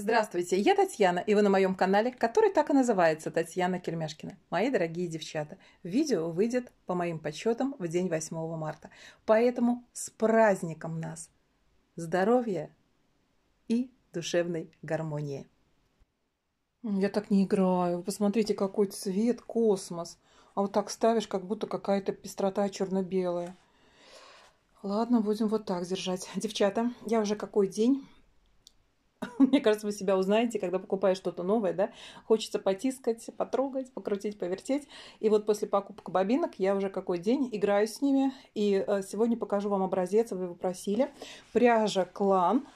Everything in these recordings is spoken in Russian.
Здравствуйте, я Татьяна, и вы на моем канале, который так и называется Татьяна Кельмешкина. Мои дорогие девчата, видео выйдет по моим подсчетам в день 8 марта. Поэтому с праздником нас! Здоровья и душевной гармонии. Я так не играю. Посмотрите, какой цвет, космос. А вот так ставишь, как будто какая-то пестрота черно-белая. Ладно, будем вот так держать. Девчата, я уже какой день Мне кажется, вы себя узнаете, когда покупаешь что-то новое, да, хочется потискать, потрогать, покрутить, повертеть. И вот после покупки бобинок я уже какой день играю с ними. И э, сегодня покажу вам образец, вы его просили. Пряжа «Клан».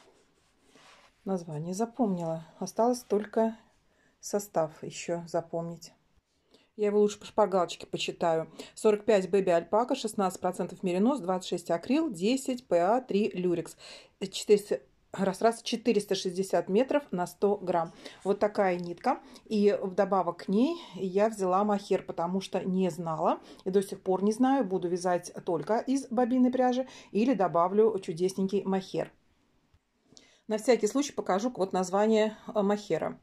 Название запомнила. Осталось только состав еще запомнить. Я его лучше по шпагалочке почитаю. 45 бэби альпака, 16% меринос, 26 акрил, 10 ПА, 3 люрикс. 400 раз-раз 460 метров на 100 грамм. Вот такая нитка. И вдобавок к ней я взяла махер, потому что не знала и до сих пор не знаю. Буду вязать только из бобинной пряжи или добавлю чудесненький махер. На всякий случай покажу вот название э, махера.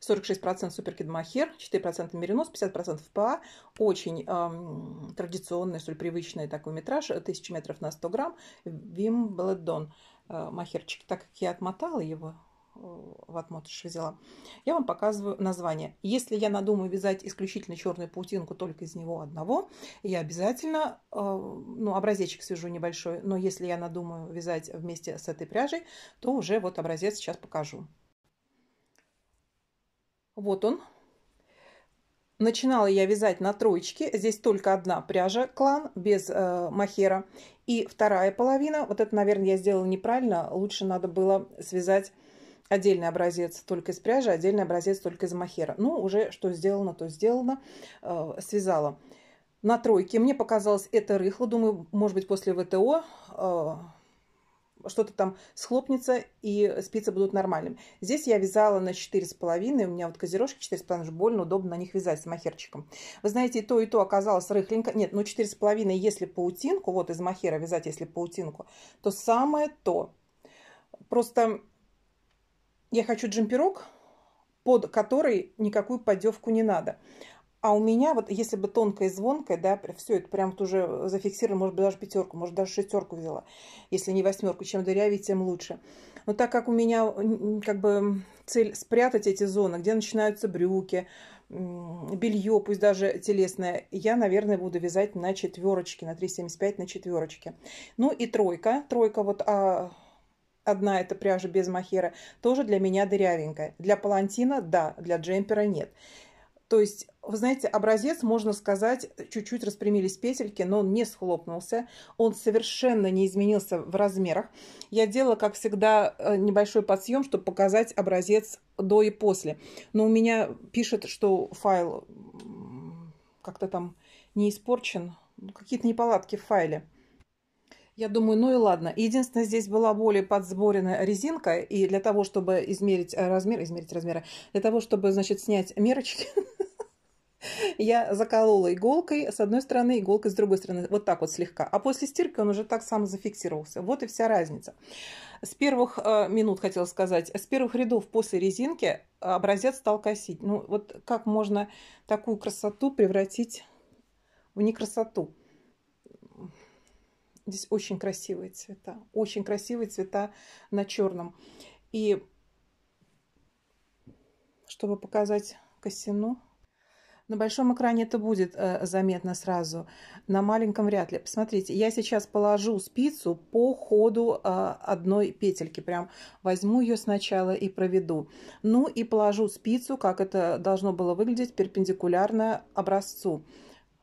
46% суперкид махер, 4% меринос, 50% ПА. Очень эм, традиционный, что привычный такой метраж, 1000 метров на 100 грамм, Вимбледон. Э, махерчик, так как я отмотала его, э, в отмотыш взяла. Я вам показываю название. Если я надумаю вязать исключительно черную паутинку только из него одного, я обязательно, э, ну, образечек свяжу небольшой, но если я надумаю вязать вместе с этой пряжей, то уже вот образец сейчас покажу. Вот он, Начинала я вязать на троечке. Здесь только одна пряжа клан без э, махера. И вторая половина, вот это, наверное, я сделала неправильно. Лучше надо было связать отдельный образец только из пряжи, отдельный образец только из махера. Ну, уже что сделано, то сделано. Э, связала. На тройке мне показалось это рыхло. Думаю, может быть, после ВТО... Э, что-то там схлопнется, и спицы будут нормальными. Здесь я вязала на 4,5, у меня вот козерожки 4,5, же больно удобно на них вязать махерчиком. Вы знаете, и то, и то оказалось рыхленько. Нет, ну 4,5, если паутинку, вот из махера вязать, если паутинку, то самое то. Просто я хочу джемперок, под который никакую поддевку не надо. А у меня, вот если бы тонкой и звонкой, да, все это прям уже э, зафиксировано, может быть, даже пятерку, может, даже шестерку взяла, если не восьмерку. Чем дырявее, тем лучше. Но так как у меня э, как бы цель спрятать эти зоны, где начинаются брюки, белье, пусть даже телесное, я, наверное, буду вязать на четверочке, на 3,75 на четверочке. Ну и тройка. Тройка вот а, одна эта пряжа без махера тоже для меня дырявенькая. Для палантина – да, для джемпера – нет. То есть, вы знаете, образец, можно сказать, чуть-чуть распрямились петельки, но он не схлопнулся, он совершенно не изменился в размерах. Я делала, как всегда, э, небольшой подсъем, чтобы показать образец до и после. Но у меня пишет, что файл как-то там не испорчен, какие-то неполадки в файле. Я думаю, ну и ладно. Единственное, здесь была более подсборена резинка, и для того, чтобы измерить э, размер, измерить размеры, для того, чтобы, значит, снять мерочки, Я заколола иголкой с одной стороны, иголкой с другой стороны. Вот так вот слегка. А после стирки он уже так сам зафиксировался. Вот и вся разница. С первых э, минут, хотела сказать, с первых рядов после резинки образец стал косить. Ну вот как можно такую красоту превратить в некрасоту? Здесь очень красивые цвета. Очень красивые цвета на черном. И чтобы показать косину, на большом экране это будет э, заметно сразу, на маленьком вряд ли. Посмотрите, я сейчас положу спицу по ходу э, одной петельки, прям возьму ее сначала и проведу. Ну и положу спицу, как это должно было выглядеть, перпендикулярно образцу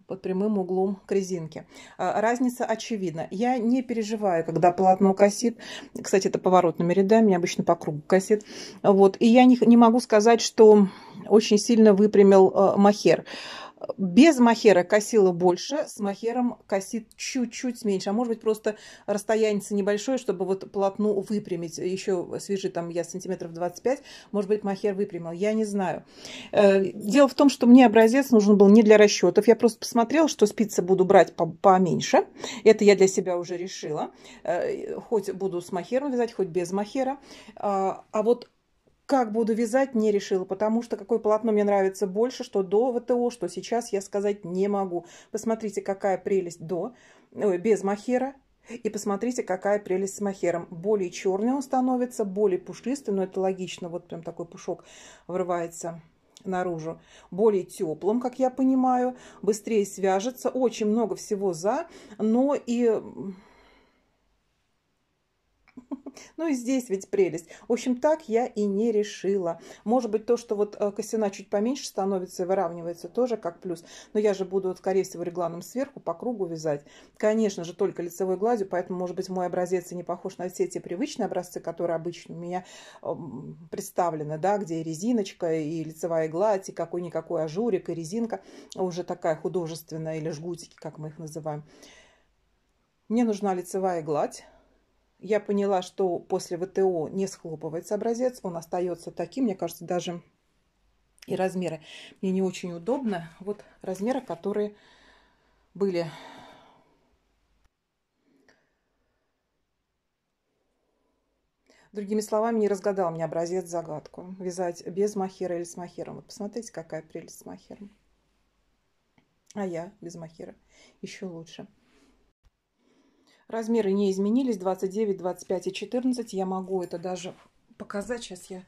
под прямым углом к резинке. А, разница очевидна. Я не переживаю, когда полотно косит. Кстати, это поворотными рядами, обычно по кругу косит. Вот. И я не, не могу сказать, что очень сильно выпрямил э, махер. Без махера косила больше, с махером косит чуть-чуть меньше. А может быть, просто расстояние небольшое, чтобы вот полотну выпрямить. Еще свежий там я сантиметров 25. Может быть, махер выпрямил. Я не знаю. Э, дело в том, что мне образец нужен был не для расчетов. Я просто посмотрела, что спицы буду брать поменьше. Это я для себя уже решила. Э, хоть буду с махером вязать, хоть без махера. А, а вот как буду вязать, не решила, потому что какое полотно мне нравится больше, что до ВТО, что сейчас, я сказать не могу. Посмотрите, какая прелесть до, ой, без махера. И посмотрите, какая прелесть с махером. Более черный он становится, более пушистый, но это логично. Вот прям такой пушок врывается наружу. Более теплым, как я понимаю, быстрее свяжется. Очень много всего за, но и ну и здесь ведь прелесть. В общем, так я и не решила. Может быть, то, что вот э, косина чуть поменьше становится и выравнивается, тоже как плюс. Но я же буду, скорее всего, регланом сверху по кругу вязать. Конечно же, только лицевой гладью, поэтому, может быть, мой образец и не похож на все те привычные образцы, которые обычно у меня эм, представлены, да, где и резиночка, и лицевая гладь, и какой-никакой ажурик, и резинка уже такая художественная, или жгутики, как мы их называем. Мне нужна лицевая гладь я поняла, что после ВТО не схлопывается образец, он остается таким, мне кажется, даже и размеры. Мне не очень удобно. Вот размеры, которые были. Другими словами, не разгадал мне образец загадку. Вязать без махера или с махером. Вот посмотрите, какая прелесть с махером. А я без махера. Еще лучше. Размеры не изменились, 29, 25 и 14. Я могу это даже показать. Сейчас я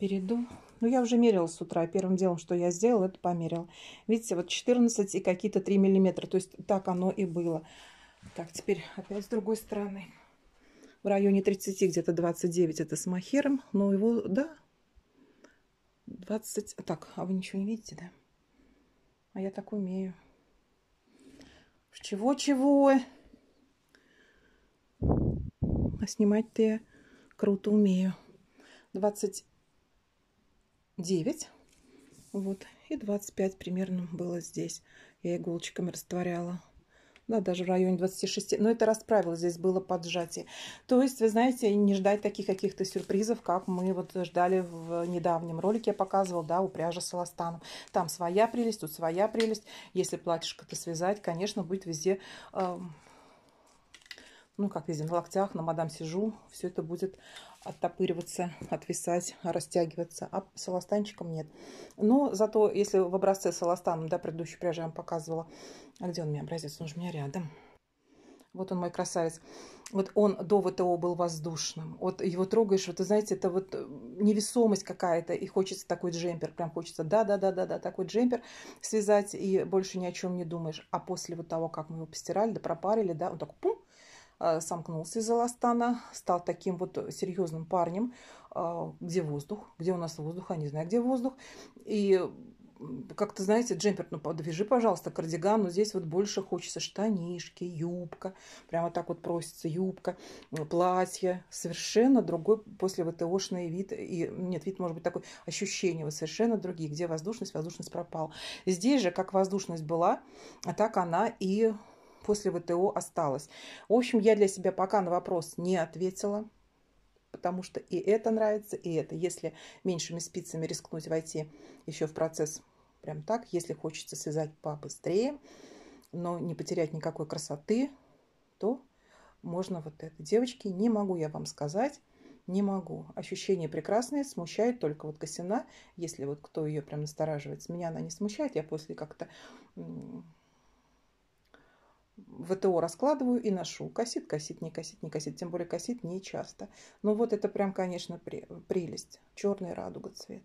перейду. Ну, я уже мерила с утра. Первым делом, что я сделала, это померила. Видите, вот 14 и какие-то 3 миллиметра. То есть так оно и было. Так, теперь опять с другой стороны. В районе 30, где-то 29, это с махером. Но его, да, 20... Так, а вы ничего не видите, да? А я так умею. Чего-чего? а снимать-то я круто умею. 29, вот, и 25 примерно было здесь. Я иголочками растворяла. Да, даже в районе 26. Но это расправило, здесь было поджатие. То есть, вы знаете, не ждать таких каких-то сюрпризов, как мы вот ждали в недавнем ролике, я показывала, да, у пряжи с эластаном. Там своя прелесть, тут своя прелесть. Если платьишко-то связать, конечно, будет везде... Э ну, как видим, на локтях, на мадам сижу, все это будет оттопыриваться, отвисать, растягиваться. А с эластанчиком нет. Но зато, если в образце с эластаном, да, предыдущей пряжи я вам показывала, а где он у меня образец? Он же у меня рядом. Вот он мой красавец. Вот он до ВТО был воздушным. Вот его трогаешь, вот, знаете, это вот э, невесомость какая-то. И хочется такой джемпер. Прям хочется, да-да-да-да-да, такой джемпер связать. И больше ни о чем не думаешь. А после вот того, как мы его постирали, да пропарили, да, он такой пум, Э, сомкнулся из Аластана, стал таким вот серьезным парнем, э, где воздух, где у нас воздух, а не знаю, где воздух. И как-то, знаете, джемпер, ну, подвяжи, пожалуйста, кардиган, но здесь вот больше хочется штанишки, юбка, прямо так вот просится юбка, платье, совершенно другой после ВТОшный вид, и, нет, вид может быть такой, ощущение вот совершенно другие, где воздушность, воздушность пропал. Здесь же, как воздушность была, так она и после ВТО осталось. В общем, я для себя пока на вопрос не ответила, потому что и это нравится, и это. Если меньшими спицами рискнуть войти еще в процесс прям так, если хочется связать побыстрее, но не потерять никакой красоты, то можно вот это. Девочки, не могу я вам сказать, не могу. Ощущение прекрасное, смущает только вот косина, если вот кто ее прям настораживается. Меня она не смущает, я после как-то ВТО раскладываю и ношу. Косит, косит, не косит, не косит. Тем более косит не часто. Но ну вот это прям, конечно, прелесть. Черный радуга цвет.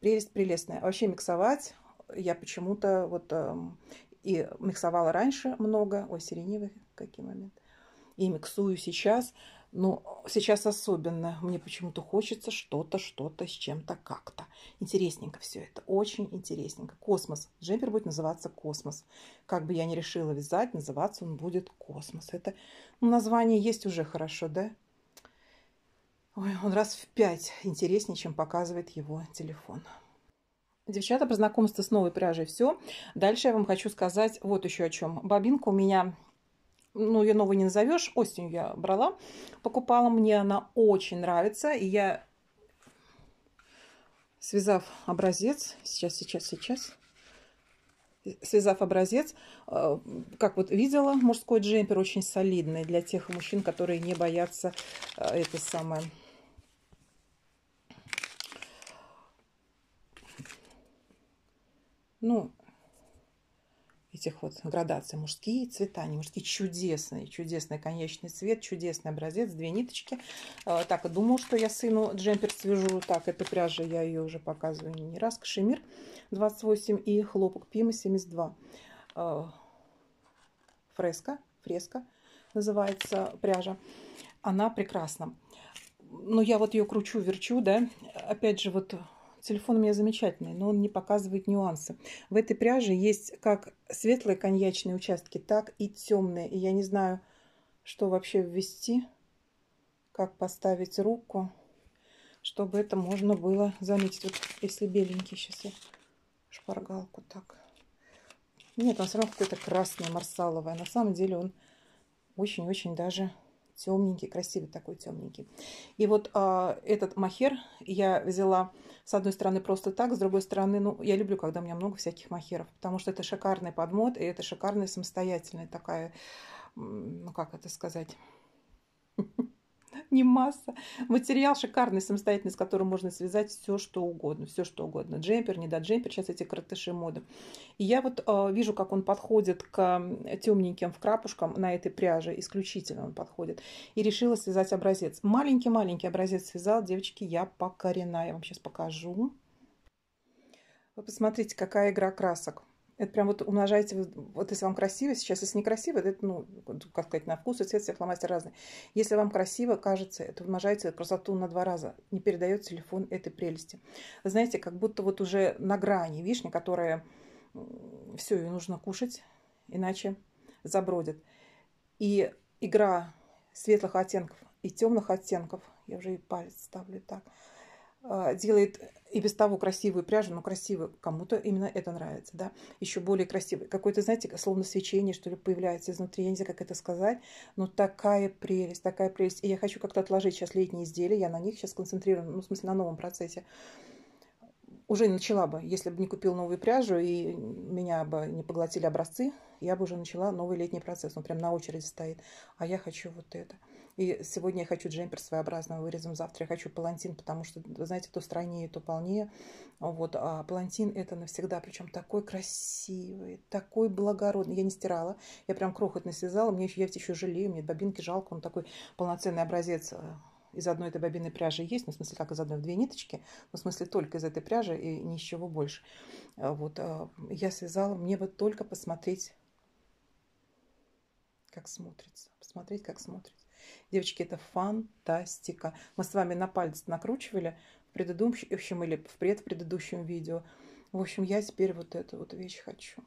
Прелесть прелестная. Вообще миксовать я почему-то вот эм, и миксовала раньше много. Ой, сиреневый, какие моменты. И миксую сейчас. Но сейчас особенно мне почему-то хочется что-то, что-то с чем-то как-то. Интересненько все это, очень интересненько. Космос. Джемпер будет называться «Космос». Как бы я ни решила вязать, называться он будет «Космос». Это ну, название есть уже хорошо, да? Ой, он раз в пять интереснее, чем показывает его телефон. Девчата, про знакомство с новой пряжей все. Дальше я вам хочу сказать вот еще о чем. Бобинка у меня ну, ее новой не назовешь. Осенью я брала, покупала. Мне она очень нравится. И я, связав образец, сейчас, сейчас, сейчас, связав образец, э, как вот видела, мужской джемпер очень солидный для тех мужчин, которые не боятся э, это самое ну, этих вот градаций. Мужские цвета, не мужские, чудесные, чудесный конечный цвет, чудесный образец, две ниточки. А, так, думал, что я сыну джемпер свяжу. Так, это пряжа, я ее уже показываю не раз. Кашемир 28 и хлопок Пима 72. А, фреска, фреска называется пряжа. Она прекрасна. Но я вот ее кручу, верчу, да. Опять же, вот Телефон у меня замечательный, но он не показывает нюансы. В этой пряже есть как светлые коньячные участки, так и темные. И я не знаю, что вообще ввести, как поставить руку, чтобы это можно было заметить. Вот если беленький, сейчас я шпаргалку так. Нет, он все равно какой-то красный, марсаловый. А на самом деле он очень-очень даже темненький, красивый такой темненький. И вот а, этот махер я взяла с одной стороны просто так, с другой стороны, ну, я люблю, когда у меня много всяких махеров, потому что это шикарный подмод, и это шикарная самостоятельная такая, ну, как это сказать... не масса. Материал шикарный, самостоятельный, с которым можно связать все, что угодно. Все, что угодно. Джемпер, не да джемпер, сейчас эти коротыши моды. И я вот э, вижу, как он подходит к темненьким вкрапушкам на этой пряже. Исключительно он подходит. И решила связать образец. Маленький-маленький образец связала. Девочки, я покорена. Я вам сейчас покажу. Вы посмотрите, какая игра красок. Это прям вот умножаете, вот если вам красиво сейчас, если некрасиво, это, ну, как сказать, на вкус и цвет всех фломастер разный. Если вам красиво кажется, это умножаете красоту на два раза. Не передает телефон этой прелести. Знаете, как будто вот уже на грани вишня, которая все, ее нужно кушать, иначе забродит. И игра светлых оттенков и темных оттенков, я уже и палец ставлю так – а, делает и без того красивую пряжу, но красивую. Кому-то именно это нравится, да. Еще более красивый. Какое-то, знаете, словно свечение, что ли, появляется изнутри. Я не знаю, как это сказать. Но такая прелесть, такая прелесть. И я хочу как-то отложить сейчас летние изделия. Я на них сейчас концентрирую, ну, в смысле, на новом процессе. Уже начала бы, если бы не купил новую пряжу и меня бы не поглотили образцы, я бы уже начала новый летний процесс. Он прям на очереди стоит. А я хочу вот это. И сегодня я хочу джемпер своеобразным вырезом, завтра я хочу палантин, потому что, вы знаете, то стройнее, то полнее. Вот, а палантин это навсегда, причем такой красивый, такой благородный. Я не стирала, я прям крохотно связала, мне еще, я ведь еще жалею, мне бобинки жалко, он такой полноценный образец э, из одной этой бобиной пряжи есть, ну, в смысле, как из одной, в две ниточки, но в смысле, только из этой пряжи и ничего больше. А вот, а, я связала, мне бы только посмотреть, как смотрится, посмотреть, как смотрится. Девочки, это фантастика. Мы с вами на палец накручивали в предыдущем или в предпредыдущем видео. В общем, я теперь вот эту вот вещь хочу.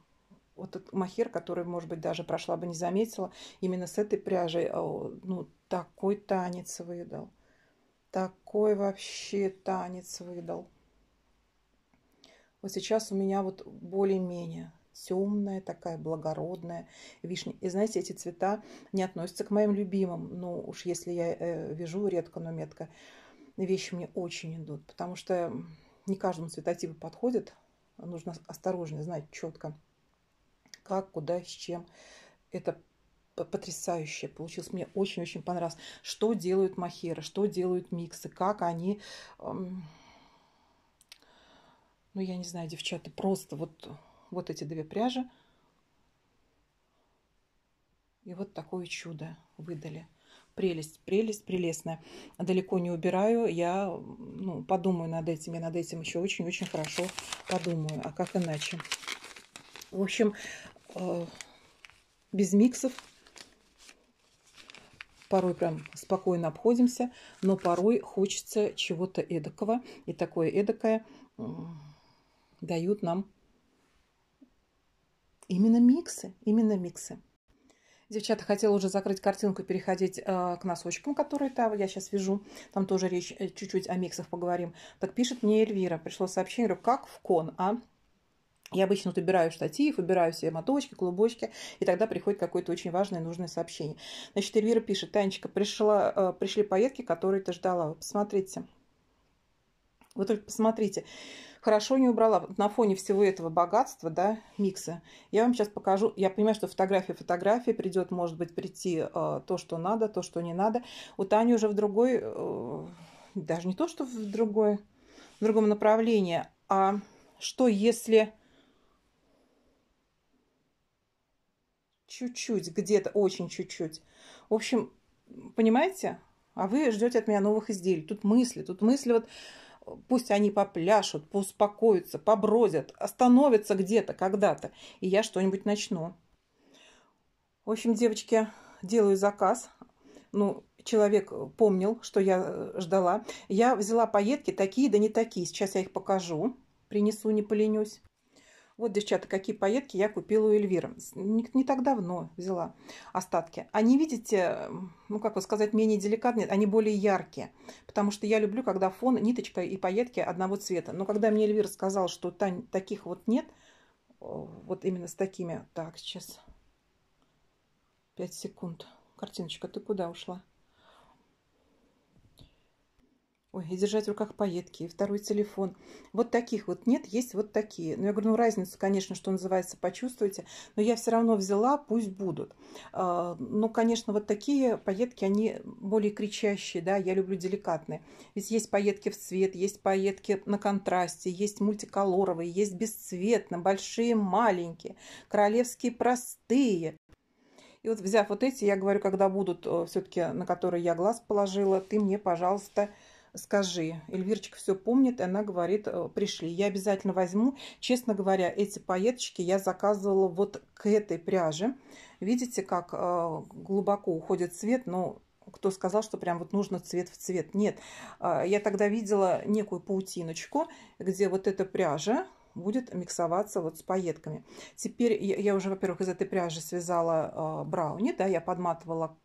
Вот этот махер, который, может быть, даже прошла бы не заметила, именно с этой пряжей, ну, такой танец выдал. Такой вообще танец выдал. Вот сейчас у меня вот более-менее темная, такая благородная вишня. И знаете, эти цвета не относятся к моим любимым. Ну уж если я э, вяжу редко, но метко, вещи мне очень идут. Потому что не каждому цветотипу подходит. Нужно осторожно знать четко, как, куда, с чем. Это потрясающе получилось. Мне очень-очень понравилось. Что делают махеры, что делают миксы, как они... Эм... Ну, я не знаю, девчата, просто вот вот эти две пряжи. И вот такое чудо выдали. Прелесть, прелесть, прелестная. Далеко не убираю. Я ну, подумаю над этим. Я над этим еще очень-очень хорошо подумаю. А как иначе? В общем, э, без миксов. Порой прям спокойно обходимся. Но порой хочется чего-то эдакого. И такое эдакое дают нам Именно миксы, именно миксы. Девчата, хотела уже закрыть картинку и переходить э, к носочкам, которые там, я сейчас вижу, Там тоже речь э, чуть-чуть о миксах поговорим. Так пишет мне Эльвира. Пришло сообщение, говорю, как в кон, а? Я обычно вот убираю штатив, убираю все моточки, клубочки, и тогда приходит какое-то очень важное и нужное сообщение. Значит, Эльвира пишет, Танечка, пришла, э, пришли поетки, которые ты ждала. Вы посмотрите. Вы только Посмотрите хорошо не убрала. На фоне всего этого богатства, да, микса, я вам сейчас покажу. Я понимаю, что фотография фотографии придет, может быть, прийти э, то, что надо, то, что не надо. У Тани уже в другой, э, даже не то, что в другой, в другом направлении, а что если чуть-чуть, где-то, очень чуть-чуть. В общем, понимаете? А вы ждете от меня новых изделий. Тут мысли, тут мысли вот Пусть они попляшут, поуспокоятся, побродят, остановятся где-то, когда-то, и я что-нибудь начну. В общем, девочки, делаю заказ. Ну, человек помнил, что я э, ждала. Я взяла поетки такие да не такие. Сейчас я их покажу. Принесу, не поленюсь. Вот, девчата, какие пайетки я купила у Эльвира Не, не так давно взяла остатки. Они, видите, ну, как бы сказать, менее деликатные, они более яркие. Потому что я люблю, когда фон, ниточка и пайетки одного цвета. Но когда мне Эльвира сказал, что Тань, таких вот нет, вот именно с такими... Так, сейчас. 5 секунд. Картиночка, ты куда ушла? Ой, и держать в руках пайетки и второй телефон. Вот таких вот нет, есть вот такие. Но ну, я говорю, ну разницу, конечно, что называется, почувствуйте. Но я все равно взяла, пусть будут. А, ну, конечно, вот такие пайетки они более кричащие, да, я люблю деликатные. Ведь есть пайетки в цвет, есть пайетки на контрасте, есть мультиколоровые, есть бесцветно, большие, маленькие, королевские простые. И вот взяв вот эти, я говорю, когда будут э, все-таки, на которые я глаз положила, ты мне, пожалуйста, скажи. Эльвирочка все помнит, и она говорит, э, пришли. Я обязательно возьму. Честно говоря, эти пайеточки я заказывала вот к этой пряже. Видите, как э, глубоко уходит цвет, но кто сказал, что прям вот нужно цвет в цвет. Нет, э, я тогда видела некую паутиночку, где вот эта пряжа будет миксоваться вот с пайетками. Теперь я уже, во-первых, из этой пряжи связала брауни, да, я подматывала,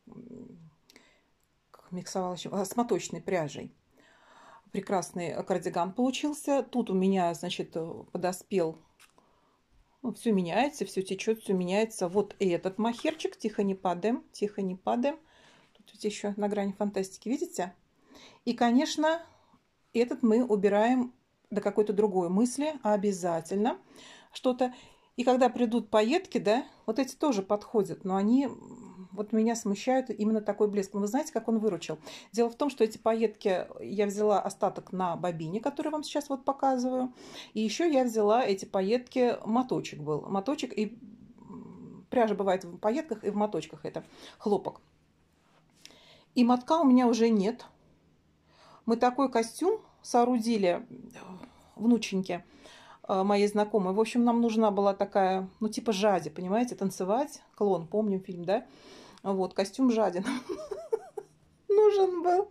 миксовала с моточной пряжей прекрасный кардиган получился. Тут у меня, значит, э, подоспел. Ну, все меняется, все течет, все меняется. Вот и этот махерчик. Тихо не падаем, тихо не падаем. Тут ведь еще на грани фантастики, видите? И, конечно, этот мы убираем до какой-то другой мысли обязательно что-то. И когда придут поетки, да, вот эти тоже подходят, но они вот меня смущает именно такой блеск. Но ну, вы знаете, как он выручил? Дело в том, что эти пайетки я взяла остаток на бобине, который вам сейчас вот показываю. И еще я взяла эти пайетки, моточек был. Моточек и пряжа бывает в пайетках и в моточках это хлопок. И мотка у меня уже нет. Мы такой костюм соорудили э, внученьке э, моей знакомой. В общем, нам нужна была такая, ну, типа жади, понимаете, танцевать. Клон, помним фильм, да? Вот, костюм жаден, нужен был.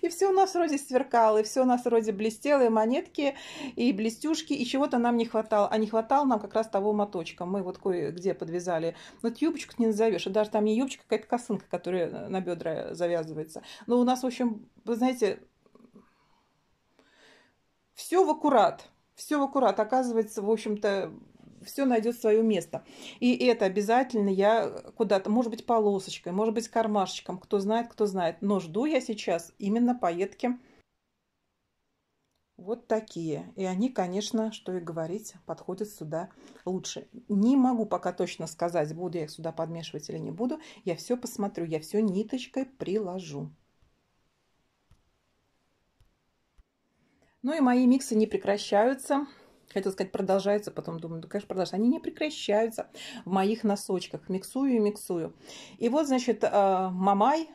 И все у нас вроде сверкало, и все у нас вроде блестело, и монетки, и блестюшки, и чего-то нам не хватало. А не хватало нам как раз того моточка. Мы вот кое-где подвязали. Но вот юбочку не назовешь, и даже там не юбочка, а какая-то косынка, которая на бедра завязывается. Но у нас, в общем, вы знаете, все в аккурат. Все в аккурат. Оказывается, в общем-то, все найдет свое место. И это обязательно я куда-то, может быть, полосочкой, может быть, кармашечком, кто знает, кто знает. Но жду я сейчас именно поетки вот такие. И они, конечно, что и говорить, подходят сюда лучше. Не могу пока точно сказать, буду я их сюда подмешивать или не буду. Я все посмотрю, я все ниточкой приложу. Ну и мои миксы не прекращаются хотел сказать, продолжаются, потом думаю, ну, конечно, продолжаются. Они не прекращаются в моих носочках. Миксую и миксую. И вот, значит, э, мамай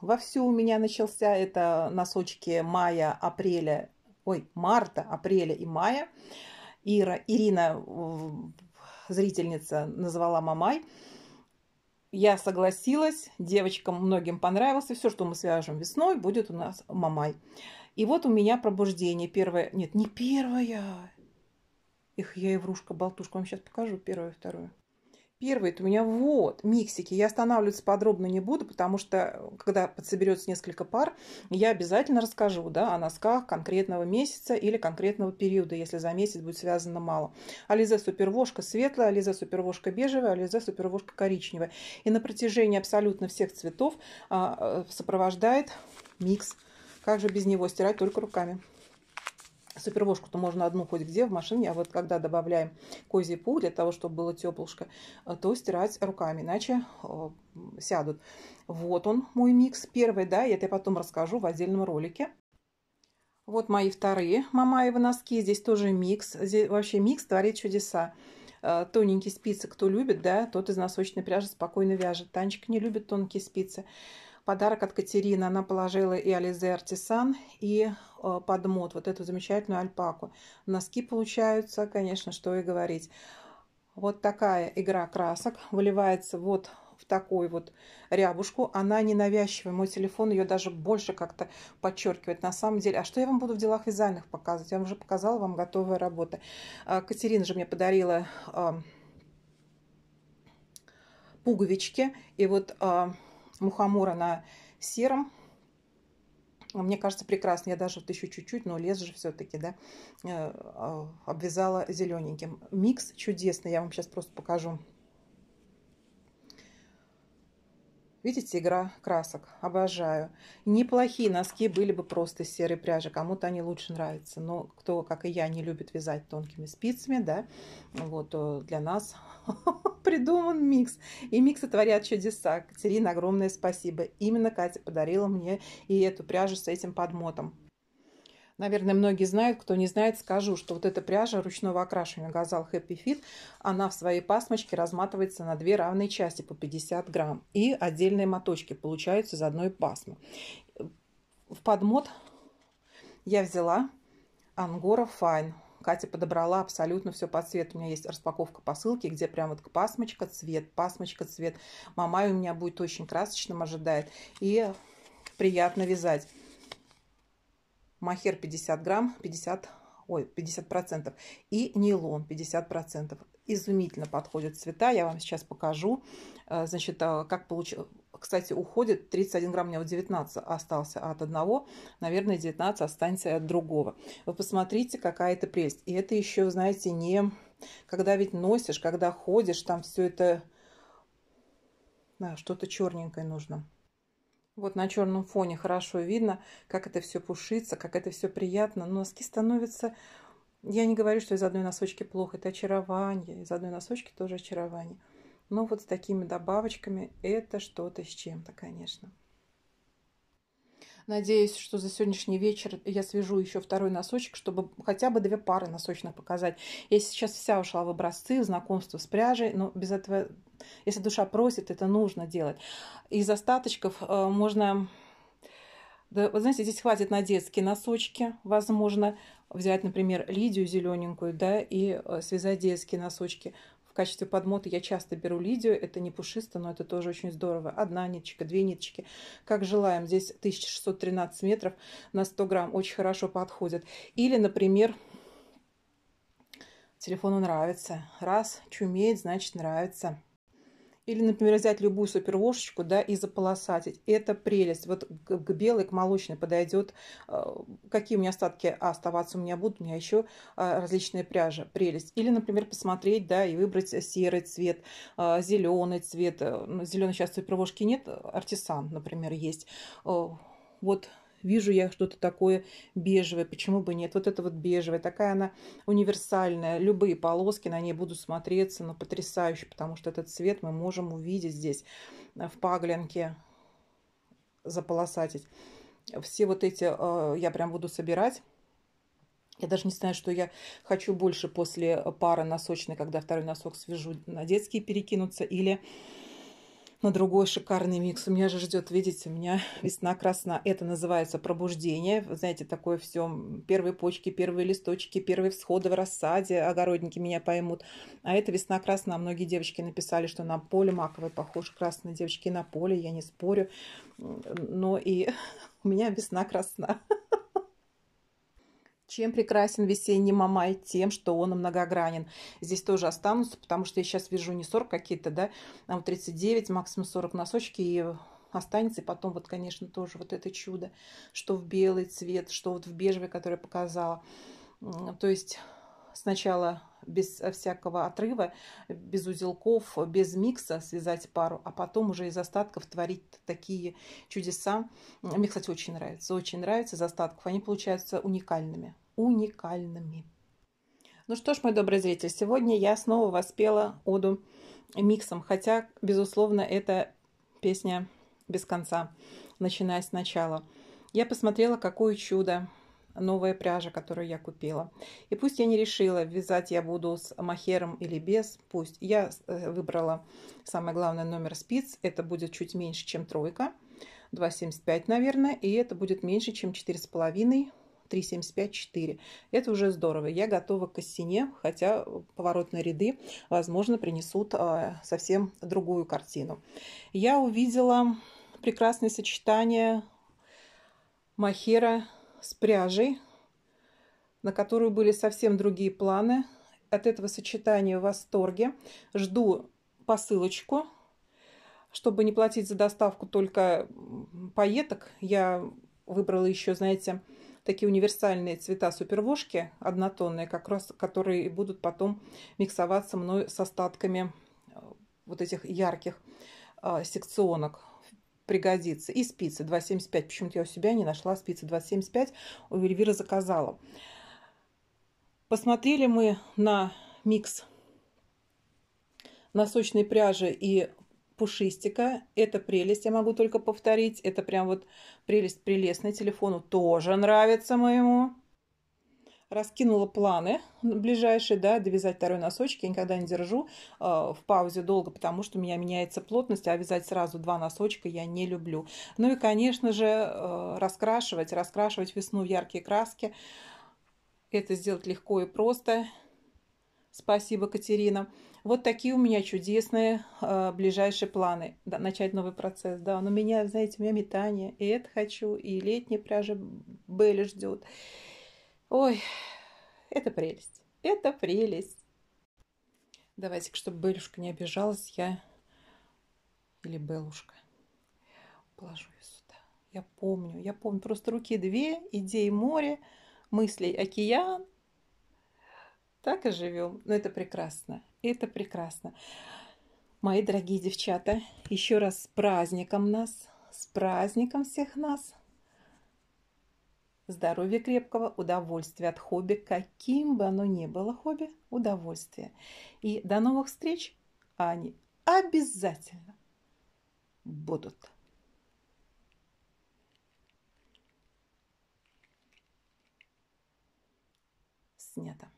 вовсю у меня начался. Это носочки мая, апреля, ой, марта, апреля и мая. Ира, Ирина, зрительница, назвала мамай. Я согласилась, девочкам многим понравился. Все, что мы свяжем весной, будет у нас мамай. И вот у меня пробуждение первое, нет, не первое, их я и еврушка-болтушка вам сейчас покажу первую и вторую. Первый это у меня вот миксики. Я останавливаться подробно не буду, потому что э, когда подсоберется несколько пар, я обязательно расскажу да, о носках конкретного месяца или конкретного периода, если за месяц будет связано мало. Ализе супервошка светлая, Ализе супервошка бежевая, Ализе супервошка коричневая. И на протяжении абсолютно всех цветов а, э, сопровождает микс. Как же без него стирать только руками? Супервошку-то можно одну хоть где в машине, а вот когда добавляем козий пух для того, чтобы было теплушка, э, то стирать руками, иначе э, сядут. Вот он мой микс первый, да, и это я потом расскажу в отдельном ролике. Вот мои вторые мамаевы носки, здесь тоже микс, здесь вообще микс творит чудеса. Э, тоненькие спицы, кто любит, да, тот из носочной пряжи спокойно вяжет. Танчик не любит тонкие спицы подарок от Катерины. Она положила и Ализе Артисан, и э, подмот, вот эту замечательную альпаку. Носки получаются, конечно, что и говорить. Вот такая игра красок выливается вот в такой вот рябушку. Она ненавязчивая. Мой телефон ее даже больше как-то подчеркивает. На самом деле, а что я вам буду в делах вязальных показывать? Я уже показала вам готовые работы. А, Катерина же мне подарила а, пуговички. И вот а, мухомора на сером. Мне кажется, прекрасно. Я даже вот еще чуть-чуть, но лес же все-таки, да, э, а, обвязала зелененьким. Микс чудесный. Я вам сейчас просто покажу. Видите, игра красок. Обожаю. Неплохие носки были бы просто из серой пряжи. Кому-то они лучше нравятся. Но кто, как и я, не любит вязать тонкими спицами, да, вот э, для нас придуман микс. И миксы творят чудеса. Катерина, огромное спасибо. Именно Катя подарила мне и эту пряжу с этим подмотом. Наверное, многие знают, кто не знает, скажу, что вот эта пряжа ручного окрашивания Газал Happy Fit, она в своей пасмочке разматывается на две равные части по 50 грамм. И отдельные моточки получаются из одной пасмы. В подмод я взяла Ангора Fine. Катя подобрала абсолютно все по цвету. У меня есть распаковка посылки, где прям вот пасмочка, цвет, пасмочка, цвет. Мамай у меня будет очень красочным, ожидает. И приятно вязать махер 50 грамм, 50, ой, 50 процентов, и нейлон 50 процентов. Изумительно подходят цвета, я вам сейчас покажу. Э, значит, э, как получилось, кстати, уходит 31 грамм, у меня вот 19 остался от одного, наверное, 19 останется и от другого. Вы посмотрите, какая это прелесть. И это еще, знаете, не... Когда ведь носишь, когда ходишь, там все это... Да, что-то черненькое нужно. Вот на черном фоне хорошо видно, как это все пушится, как это все приятно. Но носки становятся... Я не говорю, что из одной носочки плохо, это очарование. Из одной носочки тоже очарование. Но вот с такими добавочками это что-то с чем-то, конечно. Надеюсь, что за сегодняшний вечер я свяжу еще второй носочек, чтобы хотя бы две пары носочных показать. Я сейчас вся ушла в образцы, в знакомство с пряжей, но без этого, если душа просит, это нужно делать. Из остаточков э, можно... Да, вот знаете, здесь хватит на детские носочки, возможно, взять, например, Лидию зелененькую, да, и э, связать детские носочки качестве подмота я часто беру лидию. Это не пушисто, но это тоже очень здорово. Одна ниточка, две ниточки. Как желаем. Здесь 1613 метров на 100 грамм. Очень хорошо подходит. Или, например, телефону нравится. Раз чумеет, значит нравится. Или, например, взять любую суперложечку да, и заполосатить. Это прелесть. Вот к белой, к молочной подойдет. Э, какие у меня остатки а, оставаться у меня будут? У меня еще э, различные пряжи. Прелесть. Или, например, посмотреть да, и выбрать серый цвет, э, зеленый цвет. Ну, зеленый сейчас суперложки нет. Артисан, например, есть. Вот вижу я что-то такое бежевое, почему бы нет, вот это вот бежевое такая она универсальная, любые полоски на ней будут смотреться, ну, потрясающе, потому что этот цвет мы можем увидеть здесь э, в паглянке, заполосатить. Все вот эти э, я прям буду собирать. Я даже не знаю, что я хочу больше после пары носочной, когда второй носок свяжу, на детские перекинуться или на другой шикарный микс. У меня же ждет, видите, у меня весна красна. Это называется пробуждение. знаете, такое все. Первые почки, первые листочки, первые всходы в рассаде. Огородники меня поймут. А это весна красна. Многие девочки написали, что на поле маковый похож. Красные девочки на поле, я не спорю. Но и у меня весна красна. Чем прекрасен весенний мамай? Тем, что он многогранен. Здесь тоже останутся, потому что я сейчас вижу не 40 какие-то, да, а 39, максимум 40 носочки и останется. И потом вот, конечно, тоже вот это чудо, что в белый цвет, что вот в бежевый, который я показала. То есть сначала без э, всякого отрыва, без узелков, без микса связать пару, а потом уже из остатков творить такие чудеса. Мне, кстати, очень нравится. Очень нравится из остатков. Они получаются уникальными. Уникальными. Ну что ж, мой добрый зритель, сегодня я снова воспела оду миксом, хотя, безусловно, это песня без конца, начиная с начала. Я посмотрела, какое чудо новая пряжа, которую я купила. И пусть я не решила, вязать я буду с махером или без, пусть. Я э, выбрала, самое главное, номер спиц. Это будет чуть меньше, чем тройка. 2,75, наверное. И это будет меньше, чем 4,5. 3,75-4. Это уже здорово. Я готова к осине, хотя поворотные ряды, возможно, принесут а, совсем другую картину. Я увидела прекрасное сочетание махера с пряжей, на которую были совсем другие планы. От этого сочетания в восторге. Жду посылочку. Чтобы не платить за доставку только пайеток, я выбрала еще, знаете, такие универсальные цвета супервошки, однотонные, как раз, которые будут потом миксоваться мной с остатками э, вот этих ярких э, секционок пригодится. И спицы 2,75. Почему-то я у себя не нашла спицы 2,75. У Эльвира заказала. Посмотрели мы на микс носочной пряжи и пушистика. Это прелесть, я могу только повторить. Это прям вот прелесть прелестная. Телефону тоже нравится моему раскинула планы ближайшие, да, довязать второй носочек. Я никогда не держу э, в паузе долго, потому что у меня меняется плотность, а вязать сразу два носочка я не люблю. Ну и, конечно же, э, раскрашивать, раскрашивать весну в яркие краски. Это сделать легко и просто. Спасибо, Катерина. Вот такие у меня чудесные э, ближайшие планы. Да, начать новый процесс, да. Но меня, знаете, у меня метание. И это хочу, и летняя пряжа Белли ждет. Ой, это прелесть. Это прелесть. давайте чтобы Белюшка не обижалась, я... Или Белушка. Положу ее сюда. Я помню, я помню. Просто руки две, идеи море, мыслей океан. Так и живем. Но это прекрасно. Это прекрасно. Мои дорогие девчата, еще раз с праздником нас, с праздником всех нас здоровья крепкого, удовольствия от хобби, каким бы оно ни было хобби, удовольствия. И до новых встреч, а они обязательно будут. Снято.